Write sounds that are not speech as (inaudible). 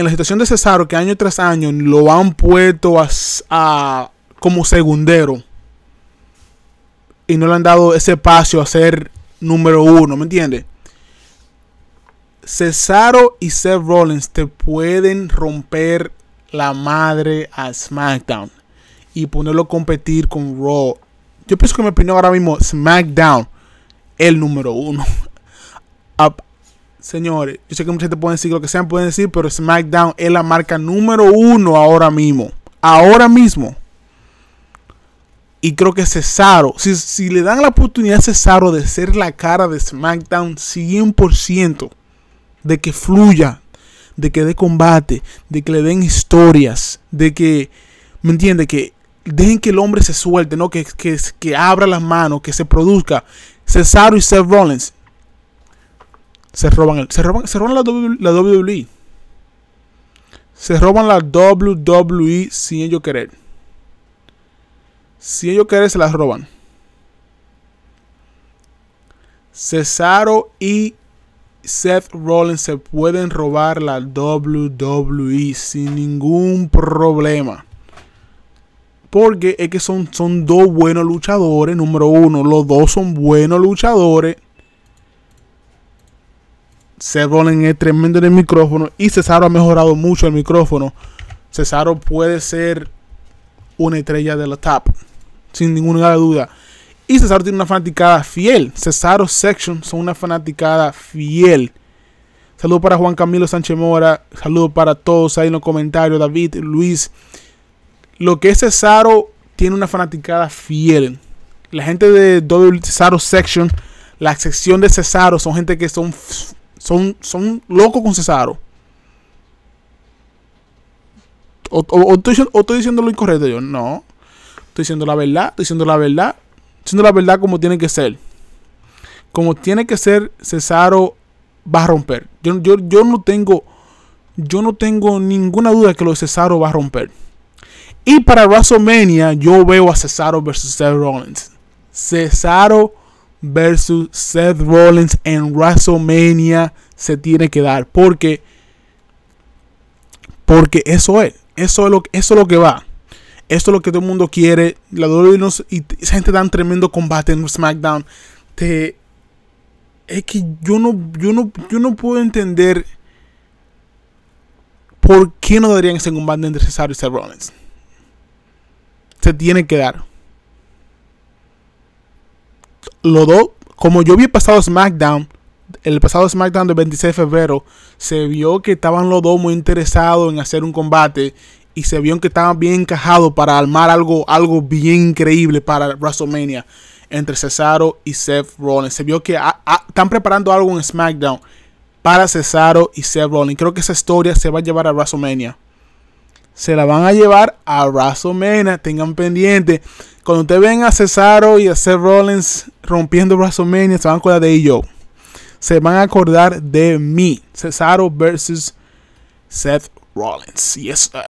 en la situación de Cesaro, que año tras año lo han puesto como segundero y no le han dado ese espacio a ser número uno, ¿me entiendes? Cesaro y Seth Rollins te pueden romper la madre a SmackDown y ponerlo a competir con Raw. Yo pienso que me opinión ahora mismo, SmackDown, el número uno. (laughs) señores, yo sé que mucha gente puede decir lo que sean, pueden decir, pero SmackDown es la marca número uno ahora mismo. Ahora mismo. Y creo que Cesaro, si, le dan la oportunidad a Cesaro de ser la cara de SmackDown 100%, de que fluya, de que dé combate, de que le den historias, de que, ¿me entiende? Que dejen que el hombre se suelte, ¿no? Que, que, que abra las manos, que se produzca. Cesaro y Seth Rollins, se roban, el, la, WWE. Se roban la WWE e sin ellos querer. Si ellos querer se las roban. Cesaro y Seth Rollins se pueden robar la WWE sin ningún problema. Porque es que son, son dos buenos luchadores, número uno. Los dos son buenos luchadores se Rollins es tremendo en el micrófono y Cesaro ha mejorado mucho el micrófono. Cesaro puede ser una estrella de la TAP. sin ninguna duda. Y Cesaro tiene una fanaticada fiel. Cesaro Section son una fanaticada fiel. Saludos para Juan Camilo Sánchez Mora. Saludos para todos ahí en los comentarios. David, Luis. Lo que es Cesaro tiene una fanaticada fiel. La gente de Cesaro Section, la sección de Cesaro, son gente que son son, locos con Cesaro. O, estoy, diciendo lo incorrecto yo. No. Estoy diciendo la verdad. Estoy diciendo la verdad. Estoy diciendo la verdad como tiene que ser. Como tiene que ser, Cesaro va a romper. Yo, yo, no tengo. Yo no tengo ninguna duda que lo de Cesaro va a romper. Y para WrestleMania, yo veo a Cesaro versus Seth Rollins. Cesaro versus Seth Rollins en WrestleMania se tiene que dar. Porque, porque eso es. Eso es lo, eso lo que va. Esto es lo que todo el mundo quiere. La y esa gente da un tremendo combate en SmackDown. es que yo no, yo no, yo no puedo entender por qué no darían ese combate entre Cesaro y Seth Rollins. Se tiene que dar los dos, como yo vi el pasado SmackDown, el pasado SmackDown del 26 de febrero, se vio que estaban los dos muy interesados en hacer un combate y se vio que estaban bien encajados para armar algo, algo bien increíble para WrestleMania entre Cesaro y Seth Rollins. Se vio que están preparando algo en SmackDown para Cesaro y Seth Rollins. Creo que esa historia se va a llevar a WrestleMania se la van a llevar a Mena Tengan pendiente. Cuando ustedes ven a Cesaro y a Seth Rollins rompiendo WrestleMania, se van a acordar de ello. Se van a acordar de mí. Cesaro versus Seth Rollins. Y sir.